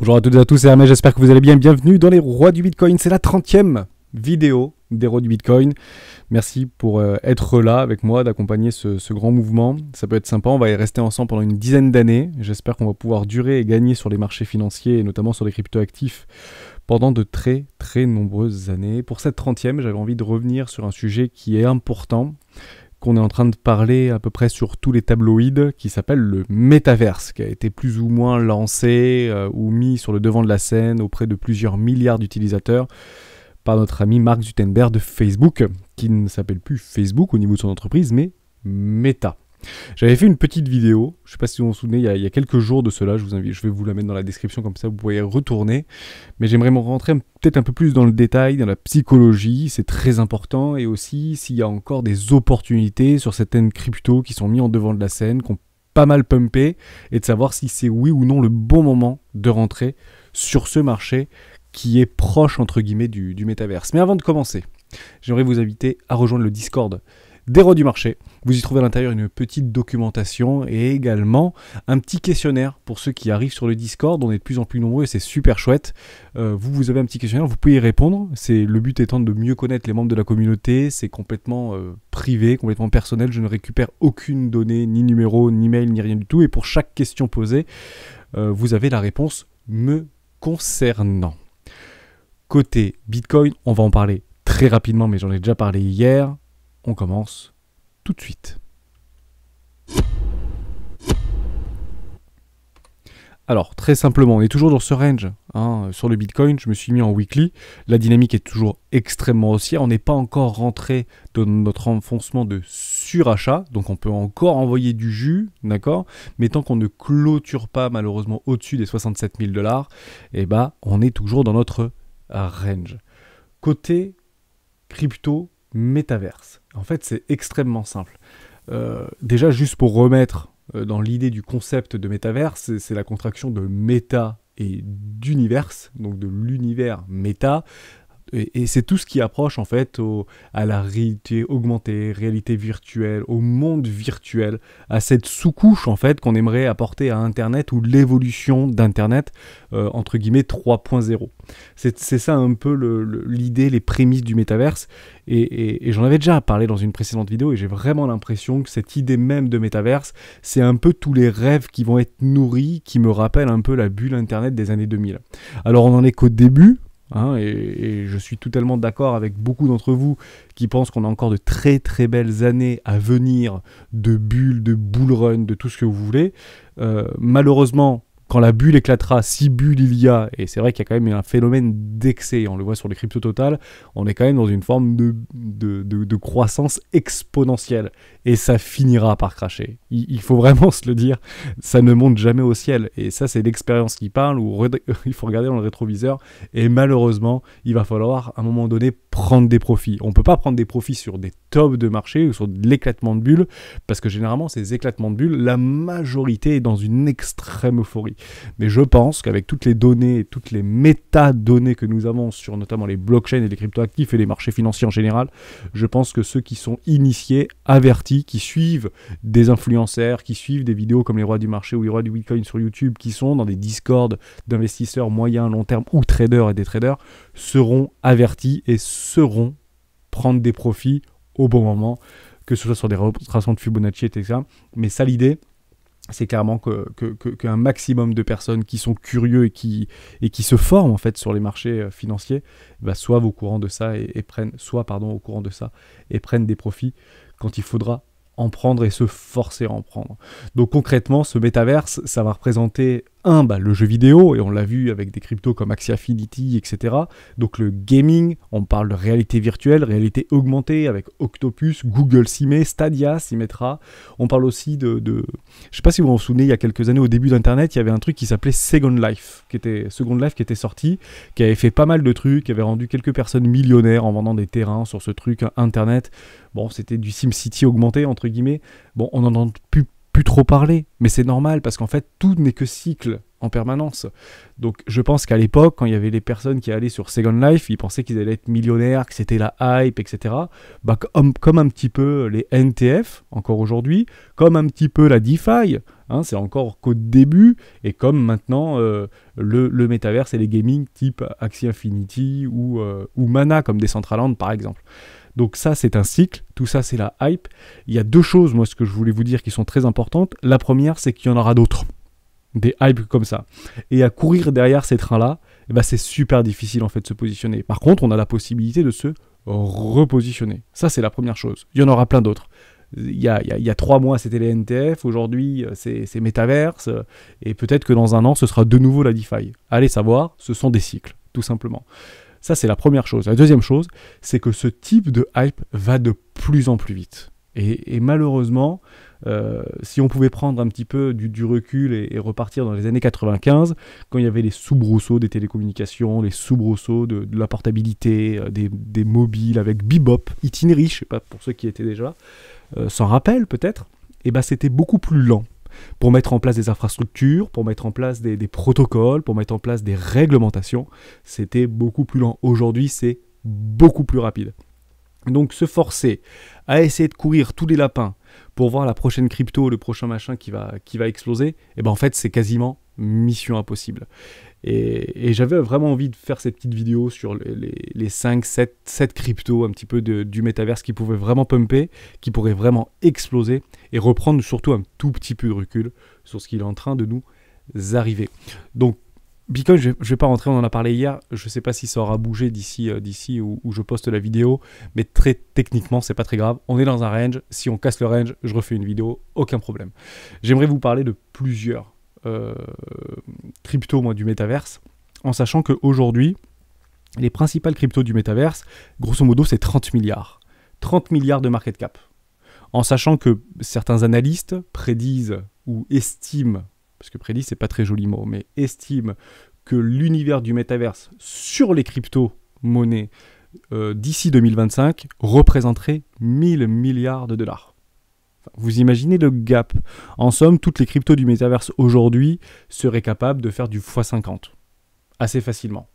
Bonjour à toutes et à tous, c'est Hermès, j'espère que vous allez bien. Bienvenue dans les Rois du Bitcoin, c'est la 30e vidéo des Rois du Bitcoin. Merci pour euh, être là avec moi, d'accompagner ce, grand mouvement. Ça peut être sympa, on va y rester ensemble pendant une dizaine d'années. J'espère qu'on va pouvoir durer et gagner sur les marchés financiers et notamment sur les crypto-actifs pendant de très très nombreuses années. Pour cette 30e, j'avais envie de revenir sur un sujet qui est important qu'on est en train de parler à peu près sur tous les tabloïds, qui s'appelle le Metaverse, qui a été plus ou moins lancé euh, ou mis sur le devant de la scène auprès de plusieurs milliards d'utilisateurs par notre ami Mark Zuckerberg de Facebook, qui ne s'appelle plus Facebook au niveau de son entreprise, mais Meta. J'avais fait une petite vidéo, je ne sais pas si vous vous souvenez, il y, a, quelques jours de cela, je, vous je vais vous la mettre dans la description comme ça vous pourrez retourner, mais j'aimerais rentrer peut-être un peu plus dans le détail, dans la psychologie, c'est très important, et aussi s'il y a encore des opportunités sur certaines cryptos qui sont mis en devant de la scène, qu'on pas mal pumpé et de savoir si c'est oui ou non le bon moment de rentrer sur ce marché qui est proche entre guillemets du, du métaverse. Mais avant de commencer, j'aimerais vous inviter à rejoindre le Discord des rois du marché. Vous y trouvez à l'intérieur une petite documentation et également un petit questionnaire pour ceux qui arrivent sur le Discord. On est de plus en plus nombreux et c'est super chouette. Euh, vous, vous avez un petit questionnaire, vous pouvez y répondre. C'est le but étant de mieux connaître les membres de la communauté. C'est complètement euh, privé, complètement personnel. Je ne récupère aucune donnée, ni numéro, ni mail, ni rien du tout. Et pour chaque question posée, euh, vous avez la réponse me concernant. Côté Bitcoin, on va en parler très rapidement, mais j'en ai déjà parlé hier. On commence tout de suite. Alors, très simplement, on est toujours dans ce range. Hein, sur le Bitcoin, je me suis mis en weekly. La dynamique est toujours extrêmement haussière. On n'est pas encore rentré dans notre enfoncement de surachat. Donc, on peut encore envoyer du jus, d'accord Mais tant qu'on ne clôture pas, malheureusement, au-dessus des 67 000 dollars, eh ben, on est toujours dans notre range. Côté crypto, métaverse. En fait, c'est extrêmement simple. Euh, déjà, juste pour remettre euh, dans l'idée du concept de métaverse, c'est la contraction de méta et d'univers, donc de l'univers méta, et, c'est tout ce qui approche en fait à la réalité augmentée, réalité virtuelle, au monde virtuel, à cette sous-couche en fait qu'on aimerait apporter à Internet ou l'évolution d'Internet euh, entre guillemets 3.0. C'est ça un peu l'idée, les prémices du métaverse. Et, j'en avais déjà parlé dans une précédente vidéo et j'ai vraiment l'impression que cette idée même de métaverse, c'est un peu tous les rêves qui vont être nourris, qui me rappellent un peu la bulle Internet des années 2000. Alors on en est qu'au début, Hein, et, je suis totalement d'accord avec beaucoup d'entre vous qui pensent qu'on a encore de très très belles années à venir de bulles, de bullrun, de tout ce que vous voulez. Euh, malheureusement, quand la bulle éclatera, si bulle il y a, et c'est vrai qu'il y a quand même un phénomène d'excès, on le voit sur les crypto totales, on est quand même dans une forme de, de, croissance exponentielle. Et ça finira par cracher. Il, faut vraiment se le dire, ça ne monte jamais au ciel. Et ça, c'est l'expérience qui parle, où il faut regarder dans le rétroviseur. Et malheureusement, il va falloir à un moment donné prendre des profits. On ne peut pas prendre des profits sur des tops de marché ou sur de l'éclatement de bulles, parce que généralement, ces éclatements de bulles, la majorité est dans une extrême euphorie. Mais je pense qu'avec toutes les données, et toutes les métadonnées que nous avons sur notamment les blockchains et les cryptoactifs et les marchés financiers en général, je pense que ceux qui sont initiés, avertis, qui suivent des influenceurs, qui suivent des vidéos comme les rois du marché ou les rois du Bitcoin sur YouTube, qui sont dans des discords d'investisseurs moyens, long terme ou traders et des traders, seront avertis et seront prendre des profits au bon moment, que ce soit sur des retraçants de Fibonacci, etc. Mais ça, l'idée, c'est clairement qu'un que, que, maximum de personnes qui sont curieux et qui, et qui se forment en fait sur les marchés euh, financiers bah, soient au courant de ça et, prennent soit pardon au courant de ça et prennent des profits quand il faudra en prendre et se forcer à en prendre. Donc concrètement, ce métaverse, ça va représenter un, bah, le jeu vidéo, et on l'a vu avec des cryptos comme Axia Affinity, etc. Donc le gaming, on parle de réalité virtuelle, réalité augmentée avec Octopus, Google s'y Stadia s'y On parle aussi de, de... Je sais pas si vous vous souvenez, il y a quelques années, au début d'Internet, il y avait un truc qui s'appelait Second Life, qui était Second Life qui était sorti, qui avait fait pas mal de trucs, qui avait rendu quelques personnes millionnaires en vendant des terrains sur ce truc Internet. Bon, c'était du SimCity augmenté, entre guillemets. Bon, on n'en entend plus plus trop parler, mais c'est normal parce qu'en fait tout n'est que cycle en permanence. Donc je pense qu'à l'époque, quand il y avait les personnes qui allaient sur Second Life, ils pensaient qu'ils allaient être millionnaires, que c'était la hype, etc. Bah, hum, comme, un petit peu les NTF, encore aujourd'hui, comme un petit peu la DeFi, hein, c'est encore qu'au début, et comme maintenant euh, le, le métaverse et les gaming type Axie Infinity ou, euh, ou Mana, comme Decentraland par exemple. Donc ça, c'est un cycle, tout ça, c'est la hype. Il y a deux choses, moi, ce que je voulais vous dire qui sont très importantes. La première, c'est qu'il y en aura d'autres. Des hypes comme ça. Et à courir derrière ces trains-là, eh ben, c'est super difficile en fait de se positionner. Par contre, on a la possibilité de se repositionner. Ça, c'est la première chose. Il y en aura plein d'autres. Il y, a, trois mois, c'était les NTF, aujourd'hui, euh, c'est, c'est Metaverse, et peut-être que dans un an, ce sera de nouveau la DeFi. Allez savoir, ce sont des cycles, tout simplement. Ça, c'est la première chose. La deuxième chose, c'est que ce type de hype va de plus en plus vite. Et, malheureusement, euh, si on pouvait prendre un petit peu du, recul et, repartir dans les années 95, quand il y avait les sous-brousseaux des télécommunications, les sous de, de la portabilité, euh, des, mobiles avec bebop, Itinery, je sais pas pour ceux qui étaient déjà, euh, sans rappel peut-être, et eh ben c'était beaucoup plus lent pour mettre en place des infrastructures, pour mettre en place des, protocoles, pour mettre en place des réglementations. C'était beaucoup plus lent. Aujourd'hui, c'est beaucoup plus rapide. Donc se forcer à essayer de courir tous les lapins pour voir la prochaine crypto, le prochain machin qui va, qui va exploser, et eh ben en fait c'est quasiment Mission Impossible. Et, j'avais vraiment envie de faire cette petite vidéo sur les, 5, 7, 7 cryptos un petit peu du métaverse qui pouvaient vraiment pumper, qui pourraient vraiment exploser et reprendre surtout un tout petit peu de recul sur ce qui est en train de nous arriver. Donc, Bitcoin, je ne vais pas rentrer, on en a parlé hier, je ne sais pas si ça aura bougé d'ici euh, d'ici où, où, je poste la vidéo, mais très techniquement, c'est pas très grave. On est dans un range, si on casse le range, je refais une vidéo, aucun problème. J'aimerais vous parler de plusieurs euh, crypto du métaverse, en sachant qu'aujourd'hui, les principales cryptos du métaverse, grosso modo, c'est 30 milliards. 30 milliards de market cap. En sachant que certains analystes prédisent ou estiment, parce que ce c'est pas très joli mot, mais estiment que l'univers du métaverse sur les crypto-monnaies euh, d'ici 2025 représenterait 1000 milliards de dollars. Vous imaginez le gap En somme, toutes les cryptos du métaverse aujourd'hui seraient capables de faire du x50 assez facilement.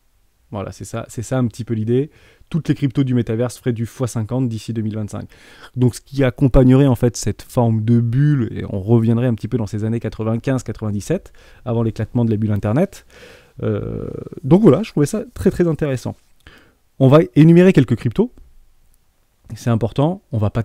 Voilà, c'est ça, c'est ça un petit peu l'idée. Toutes les cryptos du métaverse feraient du x50 d'ici 2025. Donc ce qui accompagnerait en fait cette forme de bulle, et on reviendrait un petit peu dans ces années 95-97, avant l'éclatement de la bulle Internet. Euh, donc voilà, je trouvais ça très très intéressant. On va énumérer quelques cryptos. C'est important, on va pas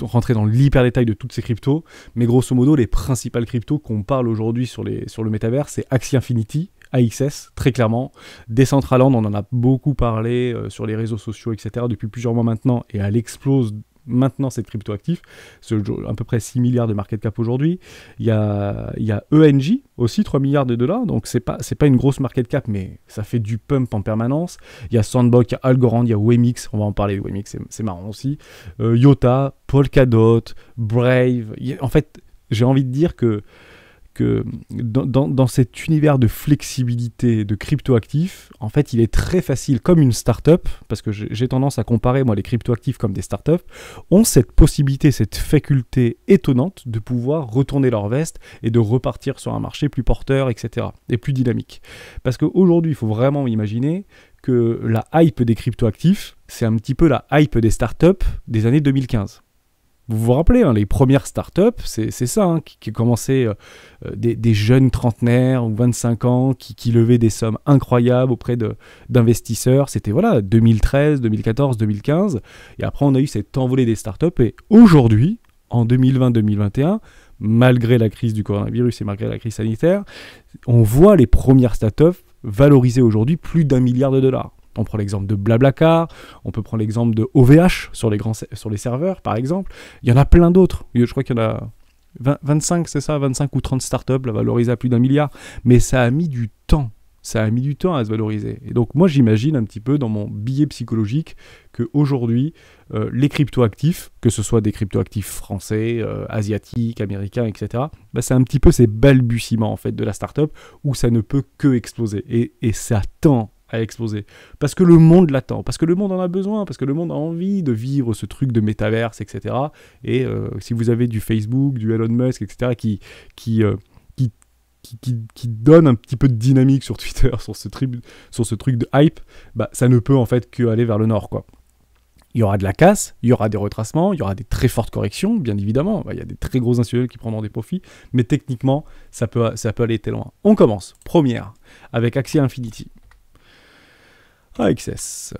rentrer dans l'hyper détail de toutes ces cryptos, mais grosso modo, les principales cryptos qu'on parle aujourd'hui sur, sur le métavers, c'est Axie Infinity, AXS, très clairement. Decentraland, on en a beaucoup parlé euh, sur les réseaux sociaux, etc., depuis plusieurs mois maintenant, et elle explose maintenant cette cryptoactif, à peu près 6 milliards de market cap aujourd'hui. Il y a, il y a ENG aussi, 3 milliards de dollars, donc c'est pas, c'est pas une grosse market cap, mais ça fait du pump en permanence. Il y a Sandbox, il y a Algorand, il y a Wemix, on va en parler Wemix, c'est, marrant aussi. Euh, Yota, Polkadot, Brave, en fait j'ai envie de dire que que dans, cet univers de flexibilité de cryptoactifs, en fait, il est très facile, comme une startup, parce que j'ai tendance à comparer moi les cryptoactifs comme des startups, ont cette possibilité, cette faculté étonnante de pouvoir retourner leur veste et de repartir sur un marché plus porteur, etc. et plus dynamique. Parce qu'aujourd'hui, il faut vraiment imaginer que la hype des cryptoactifs, c'est un petit peu la hype des startups des années 2015. Vous vous rappelez, hein, les premières startups, c'est ça, hein, qui, commençaient euh, euh, des, jeunes trentenaires ou 25 ans, qui, levaient des sommes incroyables auprès d'investisseurs. C'était voilà 2013, 2014, 2015. Et après, on a eu cette envolée des startups. Et aujourd'hui, en 2020-2021, malgré la crise du coronavirus et malgré la crise sanitaire, on voit les premières startups valoriser aujourd'hui plus d'un milliard de dollars. On prend l'exemple de Blablacar, on peut prendre l'exemple de OVH sur les, grands, sur les serveurs, par exemple. Il y en a plein d'autres. Je crois qu'il y en a 25, c'est ça, 25 ou 30 startups, la valoriser à plus d'un milliard. Mais ça a mis du temps. Ça a mis du temps à se valoriser. Et donc, moi, j'imagine un petit peu dans mon billet psychologique qu'aujourd'hui, aujourd'hui euh, les cryptoactifs, que ce soit des cryptoactifs français, euh, asiatiques, américains, etc., bah, c'est un petit peu ces balbutiements en fait, de la startup où ça ne peut que exploser. Et, et ça tend à exploser. Parce que le monde l'attend, parce que le monde en a besoin, parce que le monde a envie de vivre ce truc de métaverse, etc. Et euh, si vous avez du Facebook, du Elon Musk, etc., euh, qui, qui, qui, qui, donne un petit peu de dynamique sur Twitter, sur ce, sur ce truc de hype, bah, ça ne peut en fait que aller vers le nord, quoi. Il y aura de la casse, il y aura des retracements, il y aura des très fortes corrections, bien évidemment. Bah, il y a des très gros institutionnels qui prendront des profits, mais techniquement, ça peut, ça peut aller très loin. On commence, première, avec Axie Infinity. AXS.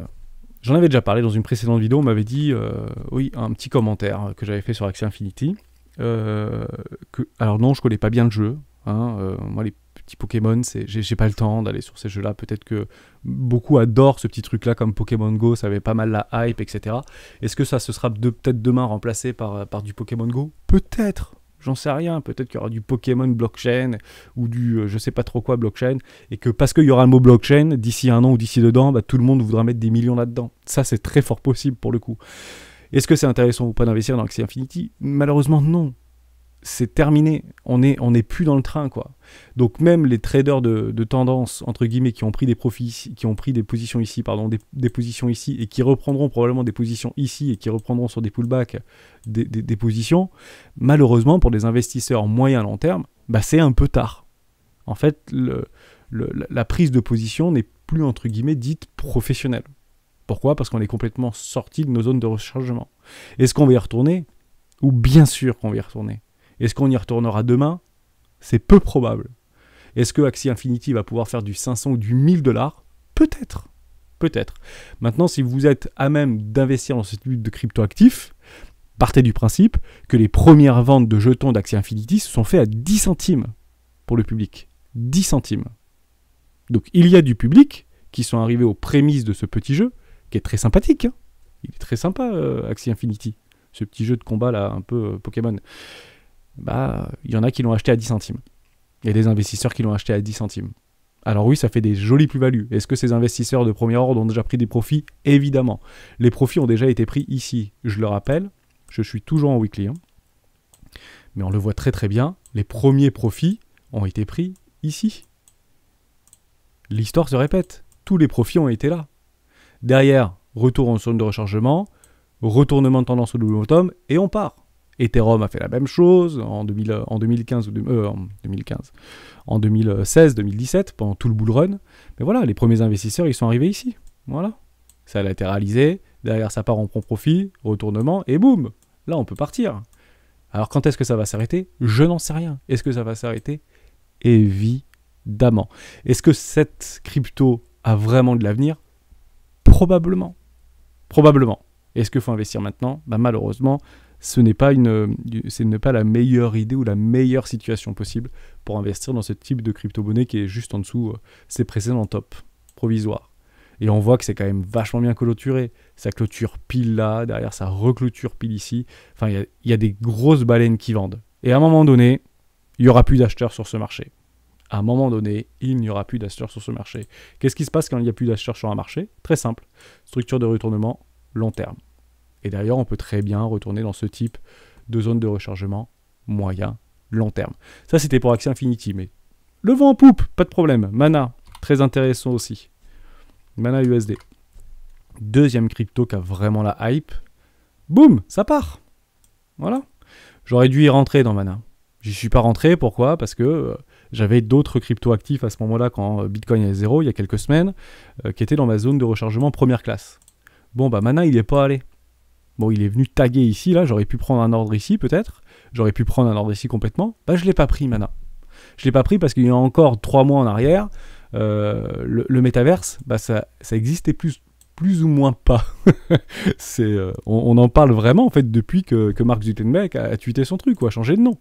J'en avais déjà parlé dans une précédente vidéo, on m'avait dit, euh, oui, un petit commentaire que j'avais fait sur Axie Infinity. Euh, que, alors non, je connais pas bien le jeu. Hein, euh, moi, les petits Pokémon, j'ai pas le temps d'aller sur ces jeux-là. Peut-être que beaucoup adorent ce petit truc-là, comme Pokémon Go, ça avait pas mal la hype, etc. Est-ce que ça se sera peut-être demain remplacé par du Pokémon Go Peut-être, J'en sais rien. Peut-être qu'il y aura du Pokémon blockchain ou du euh, je sais pas trop quoi blockchain. Et que parce qu'il y aura le mot blockchain, d'ici un an ou d'ici dedans, bah, tout le monde voudra mettre des millions là-dedans. Ça, c'est très fort possible pour le coup. Est-ce que c'est intéressant ou pas d'investir dans Axie Infinity Malheureusement, non c'est terminé. On n'est on est plus dans le train, quoi. Donc même les traders de, tendance, entre guillemets, qui ont pris des profits, qui ont pris des positions ici, pardon, des, positions ici, et qui reprendront probablement des positions ici, et qui reprendront sur des pullbacks des, positions, malheureusement, pour des investisseurs moyen-long terme, bah, c'est un peu tard. En fait, la prise de position n'est plus, entre guillemets, dite professionnelle. Pourquoi Parce qu'on est complètement sorti de nos zones de rechargement. Est-ce qu'on va y retourner Ou bien sûr qu'on va y retourner. Est-ce qu'on y retournera demain C'est peu probable. Est-ce que Axie Infinity va pouvoir faire du 500 ou du 1000 dollars Peut-être. Peut-être. Maintenant, si vous êtes à même d'investir dans cette lutte de crypto-actifs, partez du principe que les premières ventes de jetons d'Axie Infinity se sont faites à 10 centimes pour le public. 10 centimes. Donc il y a du public qui sont arrivés aux prémices de ce petit jeu, qui est très sympathique. Hein. Il est très sympa, euh, Axie Infinity. Ce petit jeu de combat là, un peu euh, Pokémon bah, il y en a qui l'ont acheté à 10 centimes. Il y a des investisseurs qui l'ont acheté à 10 centimes. Alors oui, ça fait des jolies plus-values. Est-ce que ces investisseurs de premier ordre ont déjà pris des profits Évidemment. Les profits ont déjà été pris ici. Je le rappelle, je suis toujours en weekly. Hein. Mais on le voit très très bien, les premiers profits ont été pris ici. L'histoire se répète. Tous les profits ont été là. Derrière, retour en zone de rechargement, retournement de tendance au double bottom, et on part. Ethereum a fait la même chose en, 2015 ou euh, en 2016, 2017 pendant tout le bull run. Mais voilà, les premiers investisseurs ils sont arrivés ici. Voilà, ça a réalisé, Derrière ça part en profit, retournement et boum, là on peut partir. Alors quand est-ce que ça va s'arrêter Je n'en sais rien. Est-ce que ça va s'arrêter Évidemment. Est-ce que cette crypto a vraiment de l'avenir Probablement. Probablement. Est-ce qu'il faut investir maintenant bah, Malheureusement, ce n'est pas, une, pas la meilleure idée ou la meilleure situation possible pour investir dans ce type de crypto-monnaie qui est juste en dessous euh, ses précédents top provisoires. Et on voit que c'est quand même vachement bien clôturé. Ça clôture pile là, derrière sa reclôture pile ici. Enfin, il y, y, a des grosses baleines qui vendent. Et à un moment donné, il y aura plus d'acheteurs sur ce marché. À un moment donné, il n'y aura plus d'acheteurs sur ce marché. Qu'est-ce qui se passe quand il n'y a plus d'acheteurs sur un marché Très simple. Structure de retournement long terme. Et d'ailleurs, on peut très bien retourner dans ce type de zone de rechargement moyen, long terme. Ça, c'était pour Axie Infinity, mais le vent en poupe, pas de problème. Mana, très intéressant aussi. Mana USD. Deuxième crypto qui a vraiment la hype. Boum, ça part. Voilà. J'aurais dû y rentrer dans Mana. J'y suis pas rentré, pourquoi Parce que euh, j'avais d'autres cryptos actifs à ce moment-là quand euh, Bitcoin est zéro, il y a quelques semaines, euh, qui étaient dans ma zone de rechargement première classe. Bon, bah Mana, il n'est pas allé. Bon, il est venu taguer ici, là, j'aurais pu prendre un ordre ici peut-être, j'aurais pu prendre un ordre ici complètement. Bah, je ne l'ai pas pris, Mana. Je ne l'ai pas pris parce qu'il y a encore trois mois en arrière, euh, le, métaverse, bah, ça, ça existait plus, plus ou moins pas. Euh, on, en parle vraiment en fait depuis que, Mark Zuckerberg a, a, tweeté son truc ou a changé de nom.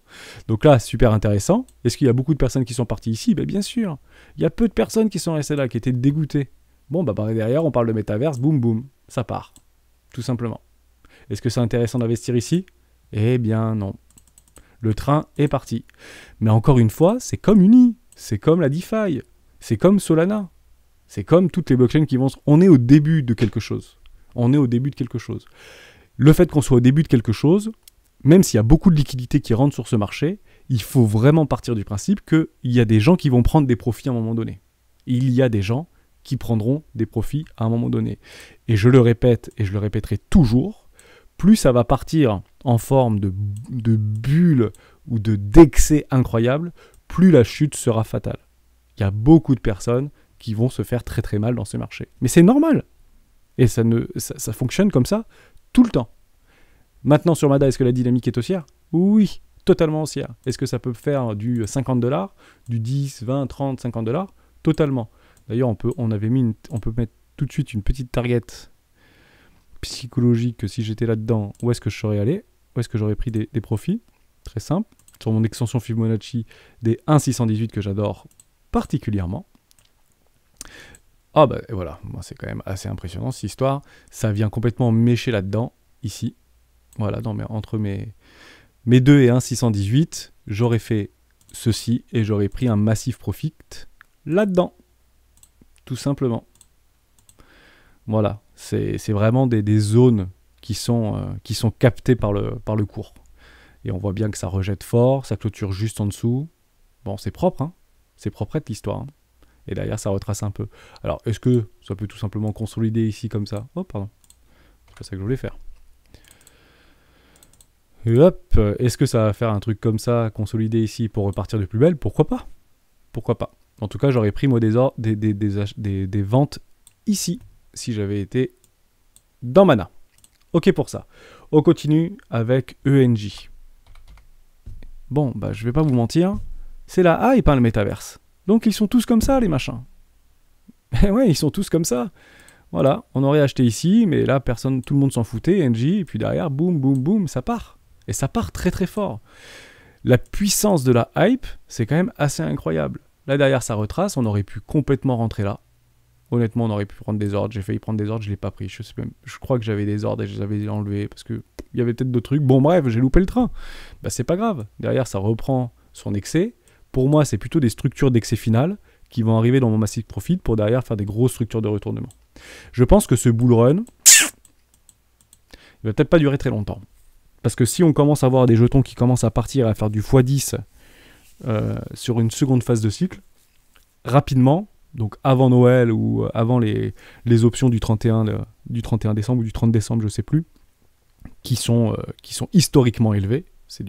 Donc là, super intéressant. Est-ce qu'il y a beaucoup de personnes qui sont parties ici Bah Bien sûr. Il y a peu de personnes qui sont restées là, qui étaient dégoûtées. Bon, bah, bah derrière, on parle de métaverse, boum boum, ça part. Tout simplement. Est-ce que c'est intéressant d'investir ici Eh bien non. Le train est parti. Mais encore une fois, c'est comme Uni, c'est comme la DeFi, c'est comme Solana, c'est comme toutes les blockchains qui vont... On est au début de quelque chose. On est au début de quelque chose. Le fait qu'on soit au début de quelque chose, même s'il y a beaucoup de liquidités qui rentrent sur ce marché, il faut vraiment partir du principe qu'il y a des gens qui vont prendre des profits à un moment donné. Il y a des gens qui prendront des profits à un moment donné. Et je le répète et je le répéterai toujours, plus ça va partir en forme de, bulle ou de d'excès incroyable, plus la chute sera fatale. Il y a beaucoup de personnes qui vont se faire très très mal dans ce marché. Mais c'est normal. Et ça, ne, ça, fonctionne comme ça tout le temps. Maintenant sur Mada, est-ce que la dynamique est haussière Oui, totalement haussière. Est-ce que ça peut faire du 50 dollars, du 10, 20, 30, 50 dollars Totalement. D'ailleurs, on peut, on avait mis on peut mettre tout de suite une petite target psychologique que si j'étais là-dedans, où est-ce que je serais allé Où est-ce que j'aurais pris des, profits Très simple. Sur mon extension Fibonacci des 1,618 que j'adore particulièrement. Ah ben voilà, moi c'est quand même assez impressionnant cette histoire. Ça vient complètement mécher là-dedans, ici. Voilà, non mais entre mes, mes 2 et 1,618, j'aurais fait ceci et j'aurais pris un massif profit là-dedans. Tout simplement. Voilà, c'est vraiment des, zones qui sont, euh, qui sont captées par le, par le cours. Et on voit bien que ça rejette fort, ça clôture juste en dessous. Bon, c'est propre, hein c'est de l'histoire. Hein. et derrière, ça retrace un peu. Alors, est-ce que ça peut tout simplement consolider ici comme ça Oh, pardon. C'est pas ça que je voulais faire. hop, est-ce que ça va faire un truc comme ça, consolider ici pour repartir de plus belle Pourquoi pas Pourquoi pas En tout cas, j'aurais pris moi des, des, des, ventes ici si j'avais été dans Mana. Ok pour ça. On continue avec ENJ. Bon, bah je vais pas vous mentir, c'est la hype hein, le métaverse. Donc ils sont tous comme ça les machins. ouais, ils sont tous comme ça. Voilà, on aurait acheté ici, mais là personne, tout le monde s'en foutait, ENJ, et puis derrière, boum, boum, boum, ça part. Et ça part très très fort. La puissance de la hype, c'est quand même assez incroyable. Là derrière, ça retrace, on aurait pu complètement rentrer là. Honnêtement, on aurait pu prendre des ordres. J'ai failli prendre des ordres, je l'ai pas pris. Je, même, je crois que j'avais des ordres et je les avais enlevés parce que il y avait peut-être d'autres trucs. Bon, bref, j'ai loupé le train. Bah, c'est pas grave. Derrière, ça reprend son excès. Pour moi, c'est plutôt des structures d'excès final qui vont arriver dans mon massif profit pour derrière faire des grosses structures de retournement. Je pense que ce bull run, il va peut-être pas durer très longtemps. Parce que si on commence à avoir des jetons qui commencent à partir à faire du x10 euh, sur une seconde phase de cycle, rapidement, donc avant Noël ou euh, avant les, les options du 31, euh, du 31 décembre ou du 30 décembre, je ne sais plus, qui sont, euh, qui sont historiquement élevées. C'est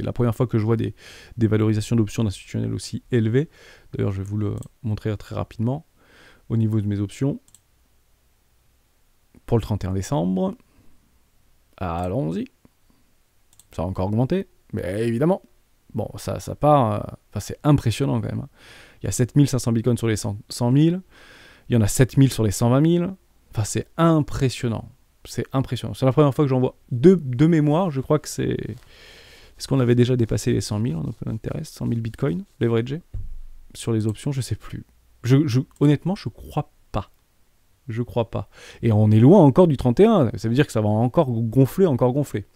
la première fois que je vois des, des valorisations d'options institutionnelles aussi élevées. D'ailleurs, je vais vous le montrer très rapidement au niveau de mes options. Pour le 31 décembre, allons-y. Ça a encore augmenté, mais évidemment. Bon, ça, ça part. enfin, c'est impressionnant quand même. Hein. Il y a 7500 bitcoins sur les 100 000. Il y en a 7000 sur les 120 000. Enfin, c'est impressionnant. C'est impressionnant. C'est la première fois que j'en vois deux de Je crois que c'est. Est-ce qu'on avait déjà dépassé les 100 000 en open interest 100 000 bitcoins, leveragés Sur les options, je ne sais plus. Honnêtement, je, ne crois pas. Je ne crois pas. Et on est loin encore du 31. Ça veut dire que ça va encore gonfler, encore gonfler.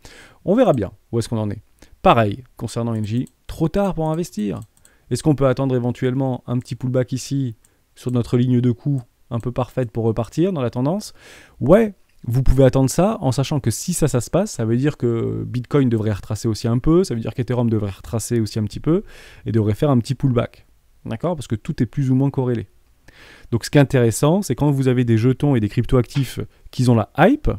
On verra bien où est-ce qu'on en est. Pareil, concernant NJ, trop tard pour investir. Est-ce qu'on peut attendre éventuellement un petit pullback ici sur notre ligne de coût un peu parfaite pour repartir dans la tendance Ouais, vous pouvez attendre ça en sachant que si ça, ça se passe, ça veut dire que Bitcoin devrait retracer aussi un peu, ça veut dire qu'Ethereum devrait retracer aussi un petit peu et devrait faire un petit pullback. D'accord Parce que tout est plus ou moins corrélé. Donc ce qui est intéressant, c'est quand vous avez des jetons et des cryptoactifs qui ont la hype,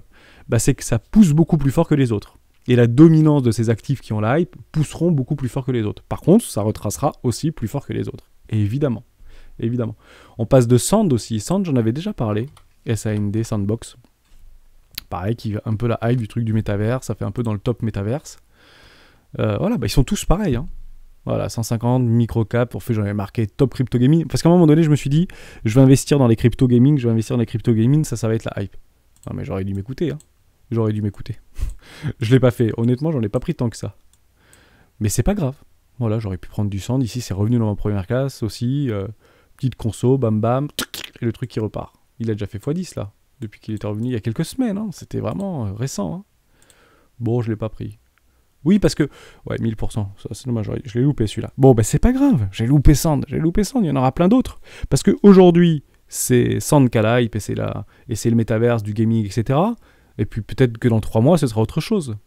bah, c'est que ça pousse beaucoup plus fort que les autres et la dominance de ces actifs qui ont la hype pousseront beaucoup plus fort que les autres. Par contre, ça retracera aussi plus fort que les autres. évidemment. Évidemment. On passe de Sand aussi. Sand, j'en avais déjà parlé. SAND, Sandbox. Pareil, qui un peu la hype du truc du métavers. Ça fait un peu dans le top métaverse. Euh, voilà, bah, ils sont tous pareils. Hein. Voilà, 150, micro pour fait, j'en avais marqué top crypto gaming. Parce qu'à un moment donné, je me suis dit, je vais investir dans les crypto gaming, je vais investir dans les crypto gaming, ça, ça va être la hype. Non, mais j'aurais dû m'écouter. Hein. J'aurais dû m'écouter. je l'ai pas fait. Honnêtement, j'en ai pas pris tant que ça. Mais c'est pas grave. Voilà, j'aurais pu prendre du sand. Ici, c'est revenu dans ma première classe aussi. Euh, petite conso, bam bam. Et le truc qui repart. Il a déjà fait x10 là. Depuis qu'il était revenu il y a quelques semaines. Hein. C'était vraiment euh, récent. Hein. Bon, je l'ai pas pris. Oui, parce que. Ouais, 1000%. c'est dommage. Je l'ai loupé celui-là. Bon, ben c'est pas grave. J'ai loupé Sand. J'ai loupé Sand. Il y en aura plein d'autres. Parce que aujourd'hui, c'est Sand là et c'est le métaverse du gaming, etc. Et puis peut-être que dans trois mois, ce sera autre chose.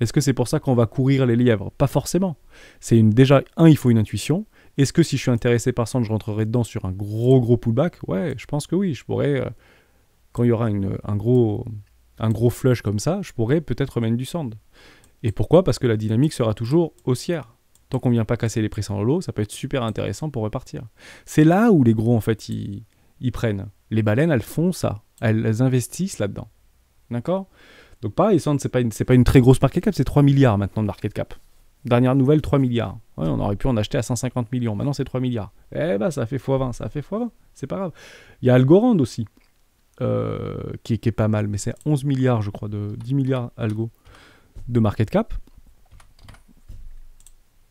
Est-ce que c'est pour ça qu'on va courir les lièvres Pas forcément. C'est une déjà un, il faut une intuition. Est-ce que si je suis intéressé par ça, je rentrerai dedans sur un gros gros pullback Ouais, je pense que oui. Je pourrais, euh, quand il y aura un gros un gros flush comme ça, je pourrais peut-être remettre du sand. Et pourquoi Parce que la dynamique sera toujours haussière. Tant qu'on vient pas casser les prix sans l'eau, ça peut être super intéressant pour repartir. C'est là où les gros en fait ils, ils prennent. Les baleines, elles font ça. Elles investissent là-dedans. D'accord Donc pareil, Sand, c'est pas, pas une très grosse market cap, c'est 3 milliards maintenant de market cap. Dernière nouvelle, 3 milliards. on aurait pu en acheter à 150 millions. Maintenant, c'est 3 milliards. Eh ben, ça fait x20, ça fait x20. C'est pas grave. Il y a Algorand aussi, euh, qui, est pas mal, mais c'est 11 milliards, je crois, de 10 milliards Algo de market cap.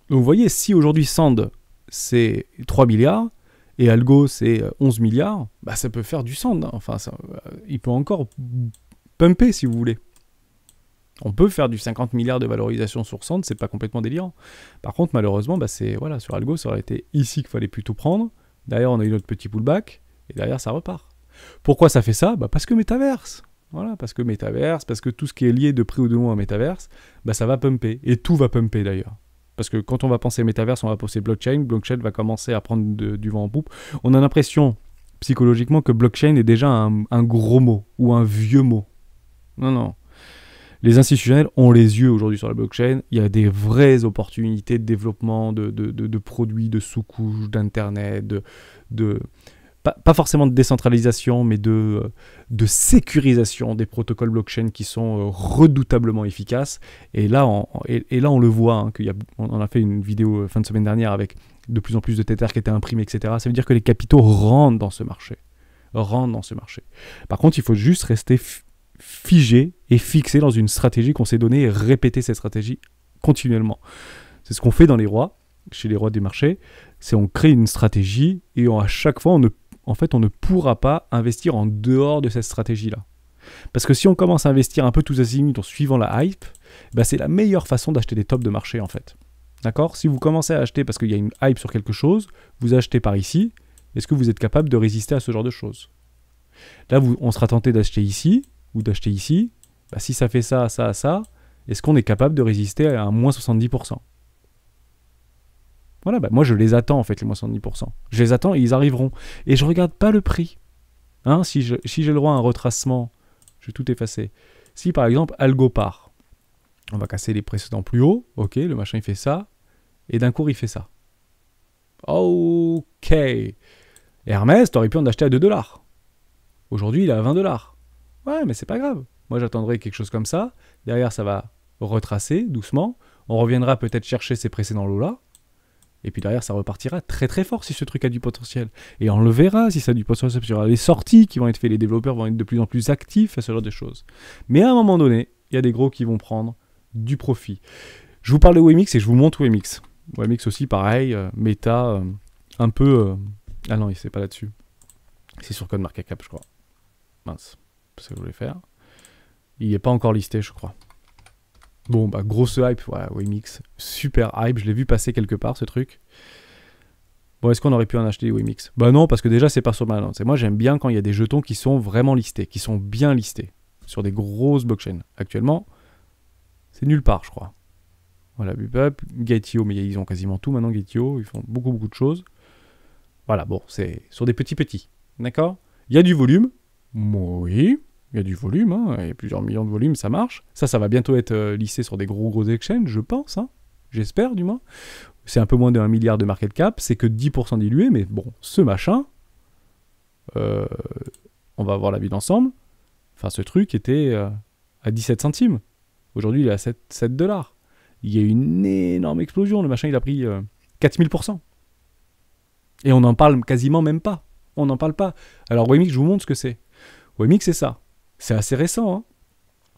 Donc vous voyez, si aujourd'hui Sand, c'est 3 milliards, et Algo, c'est 11 euh, milliards, bah, ça peut faire du Sand. Hein. Enfin, euh, il peut encore pumper si vous voulez. On peut faire du 50 milliards de valorisation sur Sand, c'est pas complètement délirant. Par contre, malheureusement, bah voilà, sur Algo, ça aurait été ici qu'il fallait plutôt prendre. D'ailleurs, on a eu notre petit pullback, et derrière, ça repart. Pourquoi ça fait ça bah, Parce que Metaverse, Voilà, parce que Metaverse, parce que tout ce qui est lié de prix ou de loin à Metaverse, bah ça va pumper. Et tout va pumper d'ailleurs. Parce que quand on va penser Metaverse, on va penser blockchain. Blockchain va commencer à prendre du vent en poupe. On a l'impression psychologiquement que blockchain est déjà un gros mot ou un vieux mot. Non, non. Les institutionnels ont les yeux aujourd'hui sur la blockchain. Il y a des vraies opportunités de développement de, de, produits, de sous-couches, d'Internet, de, pas, pas, forcément de décentralisation, mais de, euh, de sécurisation des protocoles blockchain qui sont euh, redoutablement efficaces. Et là, on, et, là, on le voit, hein, on a fait une vidéo euh, fin de semaine dernière avec de plus en plus de Tether qui étaient imprimés, etc. Ça veut dire que les capitaux rentrent dans ce marché. Rentrent dans ce marché. Par contre, il faut juste rester figé et fixé dans une stratégie qu'on s'est donnée et répéter cette stratégie continuellement. C'est ce qu'on fait dans les rois, chez les rois des marchés, c'est on crée une stratégie et on, à chaque fois on ne, en fait on ne pourra pas investir en dehors de cette stratégie-là. Parce que si on commence à investir un peu tous azimuts en suivant la hype, bah c'est la meilleure façon d'acheter des tops de marché en fait. D'accord Si vous commencez à acheter parce qu'il y a une hype sur quelque chose, vous achetez par ici, est-ce que vous êtes capable de résister à ce genre de choses Là, vous, on sera tenté d'acheter ici, ou d'acheter ici, bah, si ça fait ça, ça, ça, est-ce qu'on est capable de résister à un moins 70% Voilà, bah, moi je les attends en fait, les moins 70%. Je les attends et ils arriveront. Et je ne regarde pas le prix. Hein, si j'ai le droit à un retracement, je vais tout effacer. Si par exemple, Algo part, on va casser les précédents plus haut, ok, le machin il fait ça, et d'un coup il fait ça. Ok. Hermès, t'aurais pu en acheter à 2 dollars. Aujourd'hui, il est à 20 dollars. Ouais, mais c'est pas grave. Moi, j'attendrai quelque chose comme ça. Derrière, ça va retracer doucement. On reviendra peut-être chercher ces précédents lots-là. Et puis derrière, ça repartira très très fort si ce truc a du potentiel. Et on le verra si ça a du potentiel. les sorties qui vont être faites, les développeurs vont être de plus en plus actifs à ce genre de choses. Mais à un moment donné, il y a des gros qui vont prendre du profit. Je vous parle de Wemix et je vous montre Wemix. Wemix aussi, pareil, euh, méta, euh, un peu... Euh, ah non, il c'est pas là-dessus. C'est sur Code Cap, je crois. Mince ce que je voulais faire. Il n'est pas encore listé, je crois. Bon, bah, grosse hype, voilà, Wemix. Super hype, je l'ai vu passer quelque part, ce truc. Bon, est-ce qu'on aurait pu en acheter des Wemix Bah non, parce que déjà, c'est pas sur ma Et moi, j'aime bien quand il y a des jetons qui sont vraiment listés, qui sont bien listés, sur des grosses blockchains. Actuellement, c'est nulle part, je crois. Voilà, Bupup, Gateo. mais ils ont quasiment tout maintenant, Gateo. ils font beaucoup, beaucoup de choses. Voilà, bon, c'est sur des petits petits, d'accord Il y a du volume, oui, il y a du volume, il y a plusieurs millions de volumes, ça marche. Ça, ça va bientôt être euh, lissé sur des gros gros exchanges, je pense, hein. j'espère du moins. C'est un peu moins de 1 milliard de market cap, c'est que 10% dilué, mais bon, ce machin, euh, on va voir la vie d'ensemble. Enfin, ce truc était euh, à 17 centimes. Aujourd'hui, il est à 7, dollars. Il y a eu une énorme explosion. Le machin, il a pris 4000%. Et on n'en parle quasiment même pas. On n'en parle pas. Alors, Wemix, je vous montre ce que c'est. Wemix, c'est ça. C'est assez récent. Hein.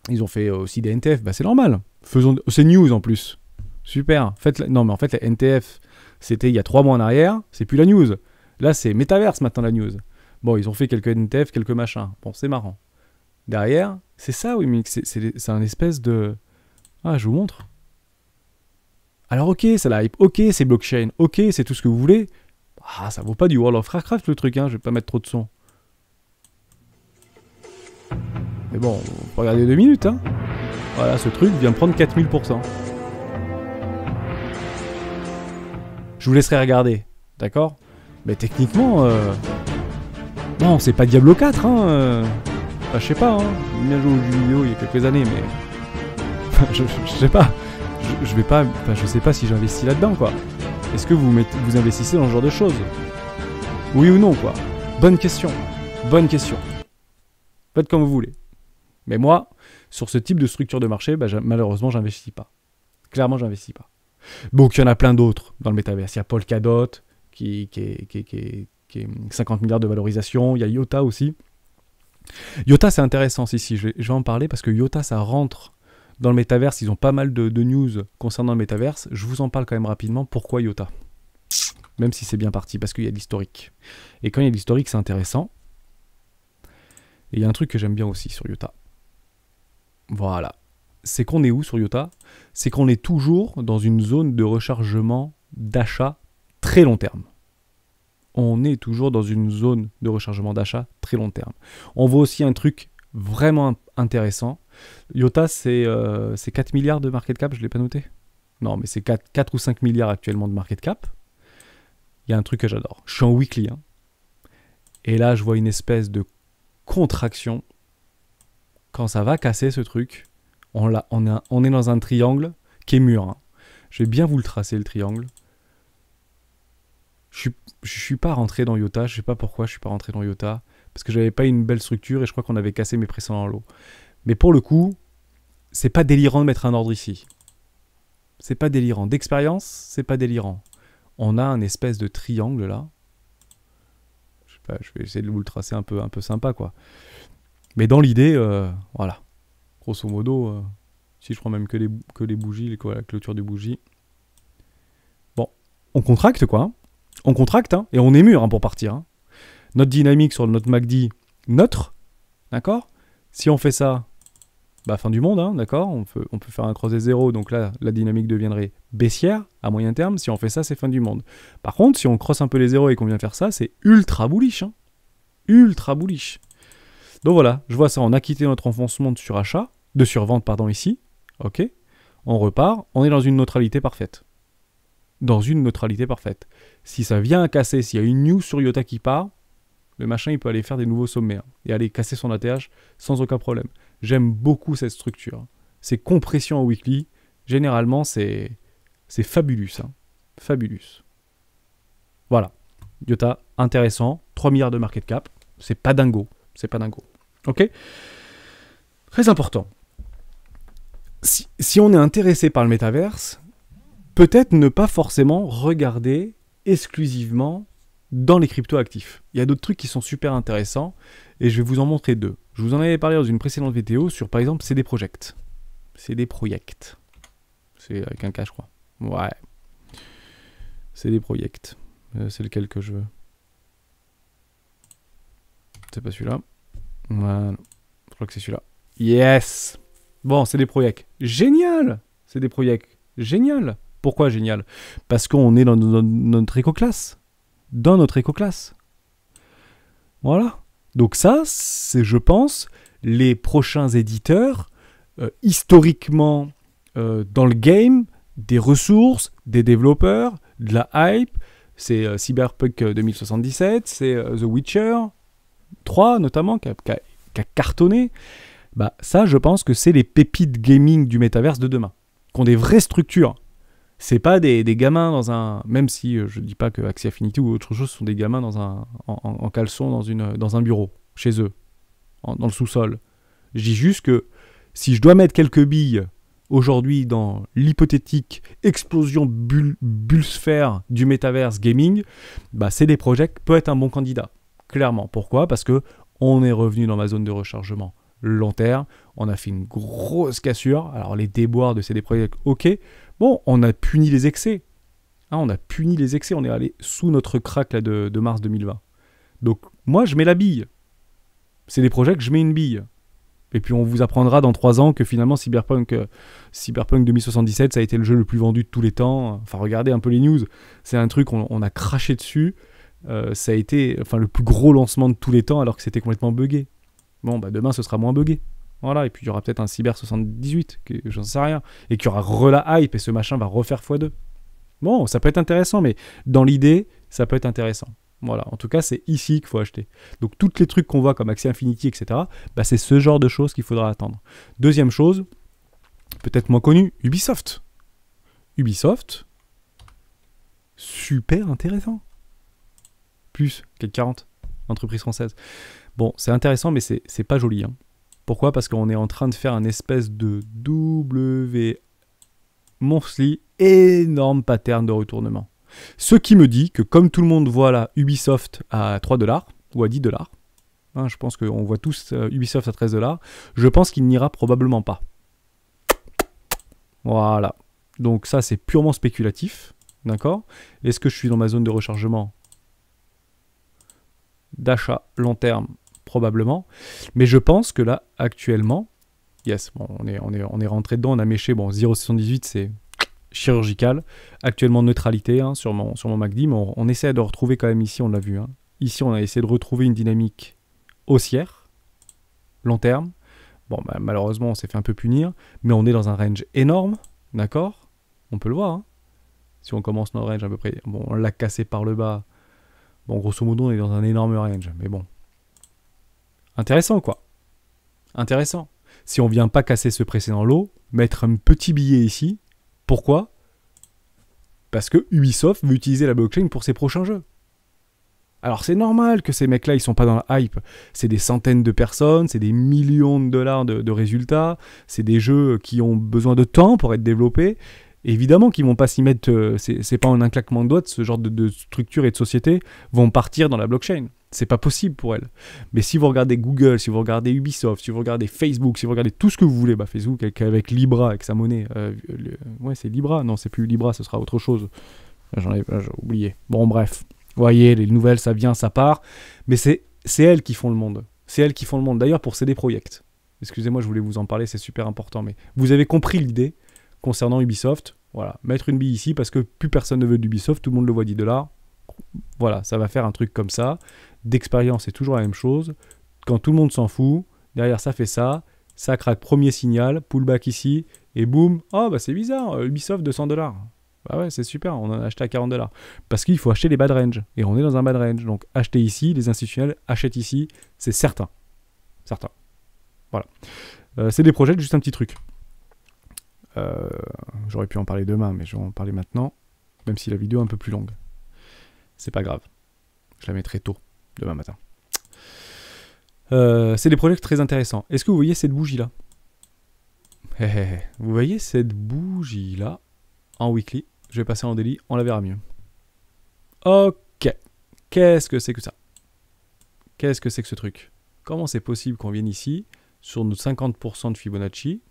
Ils ont fait euh, aussi des NTF, bah, c'est normal. Faisons, c'est news en plus. Super. Non, mais en fait, la NTF, c'était il y a trois mois en arrière, c'est plus la news. Là, c'est Metaverse maintenant la news. Bon, ils ont fait quelques NTF, quelques machins. Bon, c'est marrant. Derrière, c'est ça, oui, c'est un espèce de. Ah, je vous montre. Alors, ok, c'est la hype. Ok, c'est blockchain. Ok, c'est tout ce que vous voulez. Ah, ça vaut pas du World of Warcraft le truc, hein. Je vais pas mettre trop de son. Mais bon, regarder deux minutes, hein. Voilà, ce truc vient prendre 4000%. Je vous laisserai regarder, d'accord Mais techniquement... Euh... Non, c'est pas Diablo 4, hein euh. je sais pas, hein. J'ai bien joué au vidéo il y a quelques années, mais... je, sais pas. Je, vais pas... Enfin, je sais pas si j'investis là-dedans, quoi. Est-ce que vous, vous investissez dans ce genre de choses Oui ou non, quoi Bonne question. Bonne question. Faites comme vous voulez. Mais moi, sur ce type de structure de marché, bah, malheureusement, j'investis pas. Clairement, j'investis pas. Donc, il y en a plein d'autres dans le métaverse. Il y a Polkadot, qui, qui, est, 50 milliards de valorisation. Il y a IOTA aussi. IOTA, c'est intéressant, si, je vais, en parler parce que IOTA, ça rentre dans le métaverse. Ils ont pas mal de, de news concernant le métaverse. Je vous en parle quand même rapidement. Pourquoi IOTA Même si c'est bien parti, parce qu'il y a de l'historique. Et quand il y a de l'historique, c'est intéressant. Et il y a un truc que j'aime bien aussi sur Yota. Voilà. C'est qu'on est où sur Yota C'est qu'on est toujours dans une zone de rechargement d'achat très long terme. On est toujours dans une zone de rechargement d'achat très long terme. On voit aussi un truc vraiment intéressant. Yota, c'est 4 euh, milliards de market cap, je ne l'ai pas noté. Non, mais c'est 4, ou 5 milliards actuellement de market cap. Il y a un truc que j'adore. Je suis en weekly. Hein. Et là, je vois une espèce de contraction. Quand ça va casser ce truc, on, on, est dans un triangle qui est mûr. Hein. Je vais bien vous le tracer, le triangle. Je suis, suis pas rentré dans Iota, je sais pas pourquoi je suis pas rentré dans Iota, parce que j'avais pas une belle structure et je crois qu'on avait cassé mes dans l'eau, Mais pour le coup, c'est pas délirant de mettre un ordre ici. C'est pas délirant. D'expérience, c'est pas délirant. On a un espèce de triangle là je vais essayer de vous le tracer un peu, un peu sympa, quoi. Mais dans l'idée, euh, voilà. Grosso modo, euh, si je prends même que les, que les bougies, la clôture des bougies. Bon, on contracte, quoi. Hein. On contracte, hein, et on est mûr hein, pour partir. Hein. Notre dynamique sur notre MACD, neutre, d'accord Si on fait ça, bah, fin du monde, hein, d'accord on peut, faire un des zéros, donc là, la dynamique deviendrait baissière à moyen terme. Si on fait ça, c'est fin du monde. Par contre, si on crosse un peu les zéros et qu'on vient faire ça, c'est ultra bullish. Hein. ultra bullish. Donc voilà, je vois ça, on a quitté notre enfoncement de surachat, de survente, pardon, ici. Ok On repart, on est dans une neutralité parfaite. Dans une neutralité parfaite. Si ça vient à casser, s'il y a une news sur Yota qui part, le machin, il peut aller faire des nouveaux sommets hein, et aller casser son ATH sans aucun problème. J'aime beaucoup cette structure. Ces compressions en weekly, généralement, c'est c'est fabuleux. Hein. Fabulous. Voilà. Iota, intéressant. 3 milliards de market cap. C'est pas dingo. C'est pas dingo. Ok Très important. Si, on est intéressé par le métaverse, peut-être ne pas forcément regarder exclusivement dans les crypto-actifs. Il y a d'autres trucs qui sont super intéressants et je vais vous en montrer deux. Je vous en avais parlé dans une précédente vidéo sur par exemple CD Project. CD Project, C'est avec un K je crois. Ouais. CD Projekt. Euh, c'est lequel que je veux. C'est pas celui-là. Je crois que c'est celui-là. Yes Bon, c'est des Project. Génial C'est des Project. Génial Pourquoi génial Parce qu'on est dans, notre éco-classe dans notre éco-classe. Voilà. Donc ça, c'est, je pense, les prochains éditeurs euh, historiquement euh, dans le game des ressources, des développeurs, de la hype. C'est euh, Cyberpunk 2077, c'est The Witcher 3 notamment qui a, cartonné. Bah, ça, je pense que c'est les pépites gaming du métaverse de demain, qui ont des vraies structures c'est pas des, gamins dans un. Même si euh, je dis pas que Axie Affinity ou autre chose sont des gamins dans un, en, caleçon dans, une, dans un bureau, chez eux, dans le sous-sol. Je dis juste que si je dois mettre quelques billes aujourd'hui dans l'hypothétique explosion bulle, bullsphère du métaverse gaming, bah des Projekt peut être un bon candidat. Clairement. Pourquoi Parce que on est revenu dans ma zone de rechargement long terme. On a fait une grosse cassure. Alors les déboires de CD projets, ok. Bon, on a puni les excès. Hein, on a puni les excès, on est allé sous notre crack de, mars 2020. Donc moi, je mets la bille. C'est des projets que je mets une bille. Et puis on vous apprendra dans trois ans que finalement Cyberpunk, 2077, euh, ça a été le jeu le plus vendu de tous les temps. Enfin, regardez un peu les news. C'est un truc, on, a craché dessus. Euh, ça a été enfin, le plus gros lancement de tous les temps alors que c'était complètement buggé. Bon, bah demain, ce sera moins buggé. Voilà, et puis il y aura peut-être un Cyber 78, j'en sais rien, et qu'il y aura re la hype, et ce machin va refaire x2. Bon, ça peut être intéressant, mais dans l'idée, ça peut être intéressant. Voilà, en tout cas, c'est ici qu'il faut acheter. Donc, tous les trucs qu'on voit comme Axie Infinity, etc., bah, c'est ce genre de choses qu'il faudra attendre. Deuxième chose, peut-être moins connue, Ubisoft. Ubisoft, super intéressant. Plus, quelques 40, entreprise française. Bon, c'est intéressant, mais c'est pas joli. Hein. Pourquoi Parce qu'on est en train de faire un espèce de W monthly énorme pattern de retournement. Ce qui me dit que comme tout le monde voit là Ubisoft à 3 dollars ou à 10 dollars, hein, je pense qu'on voit tous euh, Ubisoft à 13 dollars, je pense qu'il n'ira probablement pas. Voilà. Donc ça c'est purement spéculatif. D'accord Est-ce que je suis dans ma zone de rechargement d'achat long terme probablement. Mais je pense que là, actuellement, yes, on, est, on, est, on est rentré dedans, on a méché. Bon, 0,78, c'est chirurgical. Actuellement, neutralité hein, sur, mon, sur mon MACD, mais on, essaie de retrouver quand même ici, on l'a vu. Hein. Ici, on a essayé de retrouver une dynamique haussière, long terme. Bon, bah, malheureusement, on s'est fait un peu punir, mais on est dans un range énorme, d'accord On peut le voir. Hein. Si on commence notre range à peu près, bon, on l'a cassé par le bas. Bon, grosso modo, on est dans un énorme range, mais bon, Intéressant, quoi. Intéressant. Si on vient pas casser ce précédent lot, mettre un petit billet ici. Pourquoi Parce que Ubisoft veut utiliser la blockchain pour ses prochains jeux. Alors c'est normal que ces mecs-là, ils sont pas dans la hype. C'est des centaines de personnes, c'est des millions de dollars de, résultats, c'est des jeux qui ont besoin de temps pour être développés. évidemment qu'ils vont pas s'y mettre, euh, c'est pas en un claquement de doigts, ce genre de, de structure et de société vont partir dans la blockchain. C'est pas possible pour elle. Mais si vous regardez Google, si vous regardez Ubisoft, si vous regardez Facebook, si vous regardez tout ce que vous voulez, bah Facebook avec, Libra, avec sa monnaie, euh, ouais c'est Libra, non c'est plus Libra, ce sera autre chose. Ah, j'en ai, ah, oublié. Bon bref, vous voyez les nouvelles, ça vient, ça part, mais c'est c'est elles qui font le monde. C'est elles qui font le monde. D'ailleurs pour CD Projekt. Excusez-moi, je voulais vous en parler, c'est super important, mais vous avez compris l'idée concernant Ubisoft. Voilà, mettre une bille ici parce que plus personne ne veut d'Ubisoft, tout le monde le voit de dollars. Voilà, ça va faire un truc comme ça d'expérience, c'est toujours la même chose. Quand tout le monde s'en fout, derrière ça fait ça, ça craque premier signal, pullback ici, et boum, oh bah c'est bizarre, euh, Ubisoft 200 dollars. Bah ouais, c'est super, on en a acheté à 40 dollars. Parce qu'il faut acheter les bad range, et on est dans un bad range. Donc acheter ici, les institutionnels achètent ici, c'est certain. Certain. Voilà. Euh, c'est des projets, juste un petit truc. Euh, j'aurais pu en parler demain, mais je vais en parler maintenant, même si la vidéo est un peu plus longue. C'est pas grave, je la mettrai tôt demain matin. Euh, c'est des projets très intéressants. Est-ce que vous voyez cette bougie-là eh, eh, eh. Vous voyez cette bougie-là en weekly Je vais passer en daily, on la verra mieux. Ok. Qu'est-ce que c'est que ça Qu'est-ce que c'est que ce truc Comment c'est possible qu'on vienne ici sur nos 50% de Fibonacci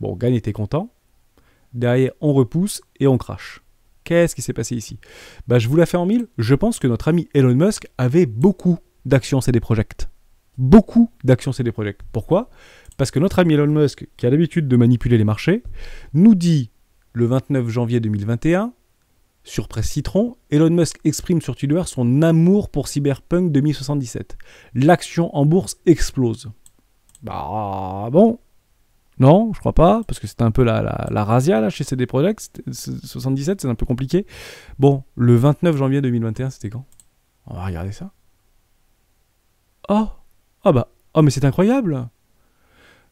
Bon, Gagne était content. Derrière, on repousse et on crache. Qu'est-ce qui s'est passé ici bah, Je vous la fais en mille. Je pense que notre ami Elon Musk avait beaucoup d'actions CD Project. Beaucoup d'actions CD Project. Pourquoi Parce que notre ami Elon Musk, qui a l'habitude de manipuler les marchés, nous dit le 29 janvier 2021 sur Presse Citron, Elon Musk exprime sur Twitter son amour pour Cyberpunk 2077. L'action en bourse explose. Bah bon, non, je crois pas, parce que c'était un peu la, la, la razzia là, chez CD Projekt. 77, c'est un peu compliqué. Bon, le 29 janvier 2021, c'était quand On va regarder ça. Oh Ah oh bah, oh mais c'est incroyable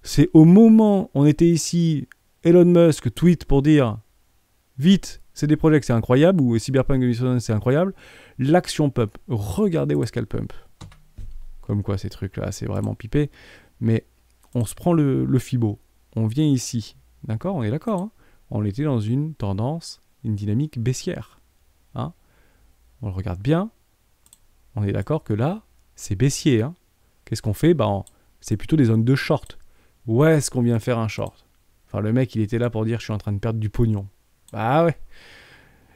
C'est au moment, on était ici, Elon Musk tweet pour dire Vite, CD Projekt, c'est incroyable, ou Cyberpunk 2077, c'est incroyable. L'action pump, regardez où est-ce qu'elle pump. Comme quoi, ces trucs-là, c'est vraiment pipé. Mais on se prend le fibo on vient ici. D'accord On est d'accord. Hein on était dans une tendance, une dynamique baissière. Hein on le regarde bien. On est d'accord que là, c'est baissier. Hein Qu'est-ce qu'on fait ben, C'est plutôt des zones de short. Où est-ce qu'on vient faire un short Enfin, le mec, il était là pour dire je suis en train de perdre du pognon. Bah ouais.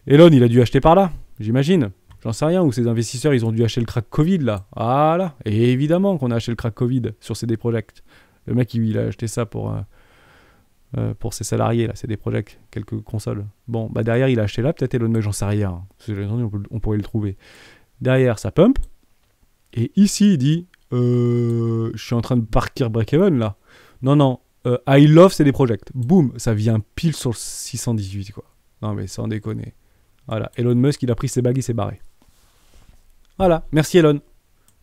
Elon, il a dû acheter par là, j'imagine. J'en sais rien, ou ces investisseurs, ils ont dû acheter le crack Covid là. Voilà. Et évidemment qu'on a acheté le crack Covid sur CD Project. Le mec, il, a acheté ça pour. Euh, pour ses salariés, là, c'est des projets, quelques consoles. Bon, bah derrière, il a acheté là, peut-être Elon Musk, j'en sais rien. Hein. on, pourrait le trouver. Derrière, ça pump. Et ici, il dit euh, Je suis en train de partir even là. Non, non, euh, I love c'est des Project. Boum, ça vient pile sur le 618, quoi. Non, mais sans déconner. Voilà, Elon Musk, il a pris ses bagues, il s'est barré. Voilà, merci Elon.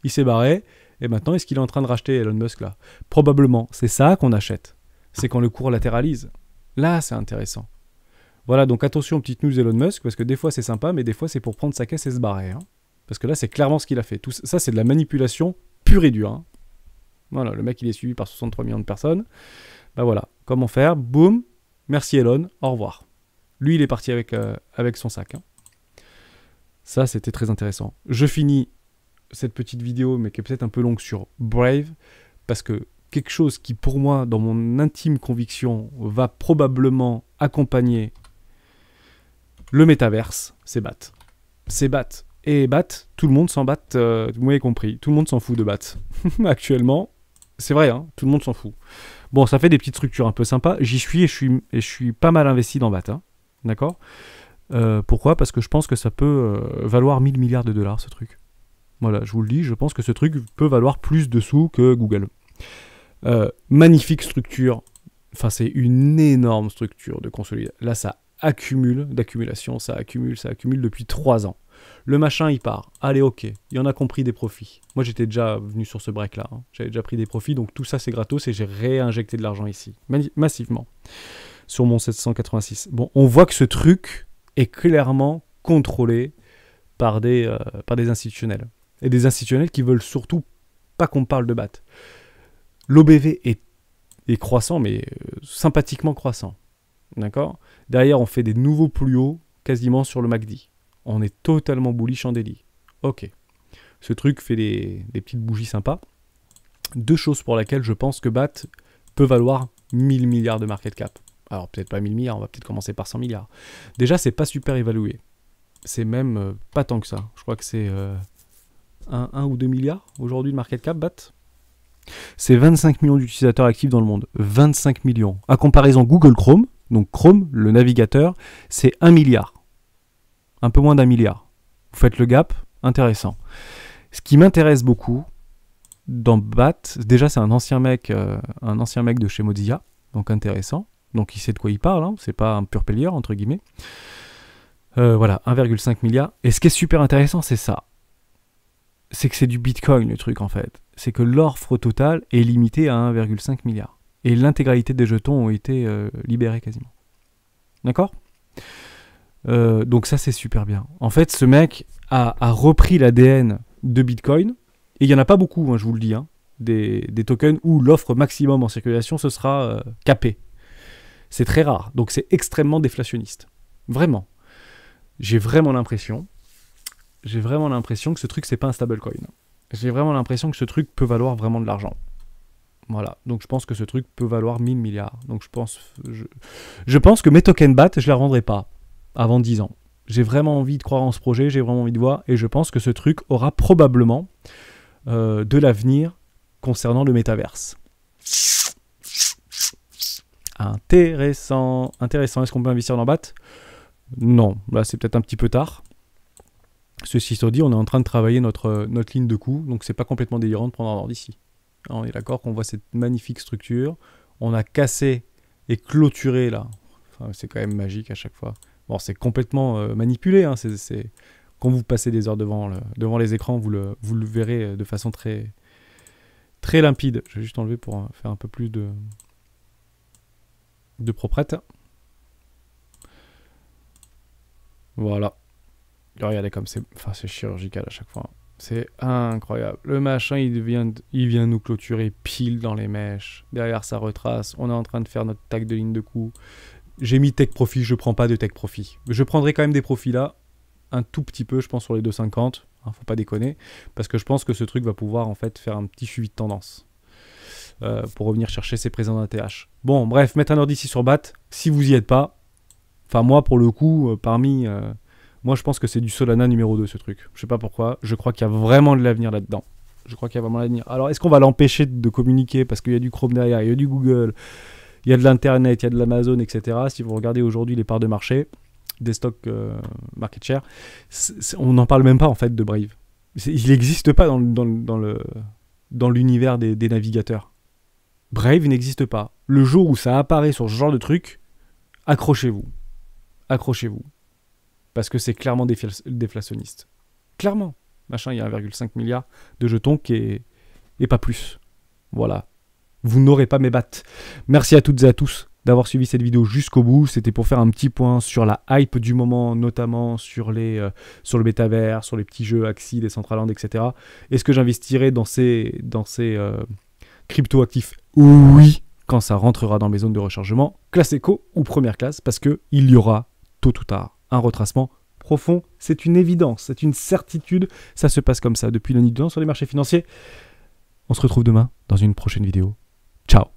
Il s'est barré. Et maintenant, est-ce qu'il est en train de racheter Elon Musk, là Probablement. C'est ça qu'on achète c'est quand le cours latéralise. Là, c'est intéressant. Voilà, donc attention aux petites news Elon Musk, parce que des fois c'est sympa, mais des fois c'est pour prendre sa caisse et se barrer. Hein. Parce que là, c'est clairement ce qu'il a fait. Tout ça, c'est de la manipulation pure et dure. Hein. Voilà, le mec, il est suivi par 63 millions de personnes. Bah ben voilà, comment faire Boum, merci Elon, au revoir. Lui, il est parti avec, euh, avec son sac. Hein. Ça, c'était très intéressant. Je finis cette petite vidéo, mais qui est peut-être un peu longue, sur Brave, parce que quelque chose qui, pour moi, dans mon intime conviction, va probablement accompagner le métaverse, c'est BAT. C'est BAT. Et BAT, tout le monde s'en bat, euh, vous m'avez compris, tout le monde s'en fout de BAT. Actuellement, c'est vrai, hein, tout le monde s'en fout. Bon, ça fait des petites structures un peu sympas. J'y suis et je suis, je suis pas mal investi dans BAT. Hein. D'accord euh, Pourquoi Parce que je pense que ça peut euh, valoir 1000 milliards de dollars, ce truc. Voilà, je vous le dis, je pense que ce truc peut valoir plus de sous que Google. Euh, magnifique structure. Enfin, c'est une énorme structure de consolidation. Là, ça accumule d'accumulation, ça accumule, ça accumule depuis 3 ans. Le machin, il part. Allez, ok, il y en a compris des profits. Moi, j'étais déjà venu sur ce break-là. Hein. J'avais déjà pris des profits, donc tout ça, c'est gratos et j'ai réinjecté de l'argent ici, massivement, sur mon 786. Bon, on voit que ce truc est clairement contrôlé par des, euh, par des institutionnels. Et des institutionnels qui veulent surtout pas qu'on parle de BAT. L'OBV est, croissant, mais euh, sympathiquement croissant. D'accord Derrière, on fait des nouveaux plus hauts quasiment sur le MACD. On est totalement bullish en délit. Ok. Ce truc fait des, petites bougies sympas. Deux choses pour lesquelles je pense que BAT peut valoir 1000 milliards de market cap. Alors peut-être pas 1000 milliards, on va peut-être commencer par 100 milliards. Déjà, c'est pas super évalué. C'est même euh, pas tant que ça. Je crois que c'est 1 euh, ou 2 milliards aujourd'hui de market cap BAT. C'est 25 millions d'utilisateurs actifs dans le monde. 25 millions. À comparaison Google Chrome, donc Chrome, le navigateur, c'est 1 milliard. Un peu moins d'un milliard. Vous faites le gap, intéressant. Ce qui m'intéresse beaucoup dans BAT, déjà c'est un ancien mec, euh, un ancien mec de chez Mozilla, donc intéressant. Donc il sait de quoi il parle, hein. c'est pas un pur pellier entre guillemets. Euh, voilà, 1,5 milliard. Et ce qui est super intéressant, c'est ça c'est que c'est du Bitcoin le truc en fait. C'est que l'offre totale est limitée à 1,5 milliard. Et l'intégralité des jetons ont été euh, libérés quasiment. D'accord euh, Donc ça c'est super bien. En fait ce mec a, repris l'ADN de Bitcoin. Et il n'y en a pas beaucoup, hein, je vous le dis, hein. des, tokens où l'offre maximum en circulation ce sera euh, capé. C'est très rare. Donc c'est extrêmement déflationniste. Vraiment. J'ai vraiment l'impression j'ai vraiment l'impression que ce truc, c'est pas un stablecoin. J'ai vraiment l'impression que ce truc peut valoir vraiment de l'argent. Voilà, donc je pense que ce truc peut valoir 1000 milliards. Donc je pense, je, pense que mes tokens BAT, je ne les rendrai pas avant 10 ans. J'ai vraiment envie de croire en ce projet, j'ai vraiment envie de voir, et je pense que ce truc aura probablement euh, de l'avenir concernant le métaverse. Intéressant, intéressant. Est-ce qu'on peut investir dans BAT Non, là c'est peut-être un petit peu tard. Ceci étant dit, on est en train de travailler notre, notre ligne de coup, donc c'est pas complètement délirant de prendre un ordre ici. Hein, on est d'accord qu'on voit cette magnifique structure. On a cassé et clôturé là. c'est quand même magique à chaque fois. Bon, c'est complètement euh, manipulé. Hein, quand vous passez des heures devant, devant les écrans, vous le, vous le verrez euh, de façon très, très limpide. Je vais juste enlever pour euh, faire un peu plus de, de propreté. Voilà regardez comme c'est enfin, chirurgical à chaque fois. C'est incroyable. Le machin, il vient, il vient nous clôturer pile dans les mèches. Derrière, ça retrace. On est en train de faire notre tag de ligne de coup. J'ai mis tech profit, je prends pas de tech profit. Je prendrai quand même des profits là, un tout petit peu, je pense, sur les 2,50. ne hein, faut pas déconner. Parce que je pense que ce truc va pouvoir en fait faire un petit suivi de tendance. Euh, pour revenir chercher ses présents d'un TH. Bon, bref, mettre un ordre ici sur BAT. Si vous y êtes pas, enfin moi pour le coup, euh, parmi... Euh, moi, je pense que c'est du Solana numéro 2, ce truc. Je sais pas pourquoi. Je crois qu'il y a vraiment de l'avenir là-dedans. Je crois qu'il y a vraiment de l'avenir. Alors, est-ce qu'on va l'empêcher de communiquer parce qu'il y a du Chrome derrière, il y a du Google, il y a de l'Internet, il y a de l'Amazon, etc. Si vous regardez aujourd'hui les parts de marché, des stocks euh, market share, on n'en parle même pas en fait de Brave. Il n'existe pas dans, le dans l'univers des, des, navigateurs. Brave n'existe pas. Le jour où ça apparaît sur ce genre de truc, accrochez-vous. Accrochez-vous parce que c'est clairement déflationniste. Clairement. Machin, il y a 1,5 milliard de jetons qui est... et pas plus. Voilà. Vous n'aurez pas mes battes. Merci à toutes et à tous d'avoir suivi cette vidéo jusqu'au bout. C'était pour faire un petit point sur la hype du moment, notamment sur, les, euh, sur le métavers, sur les petits jeux Axie, Decentraland, etc. Est-ce que j'investirai dans ces, dans ces euh, crypto-actifs Oui, quand ça rentrera dans mes zones de rechargement, classe éco ou première classe, parce qu'il y aura tôt ou tard un retracement profond. C'est une évidence, c'est une certitude. Ça se passe comme ça depuis l'année l'an sur les marchés financiers. On se retrouve demain dans une prochaine vidéo. Ciao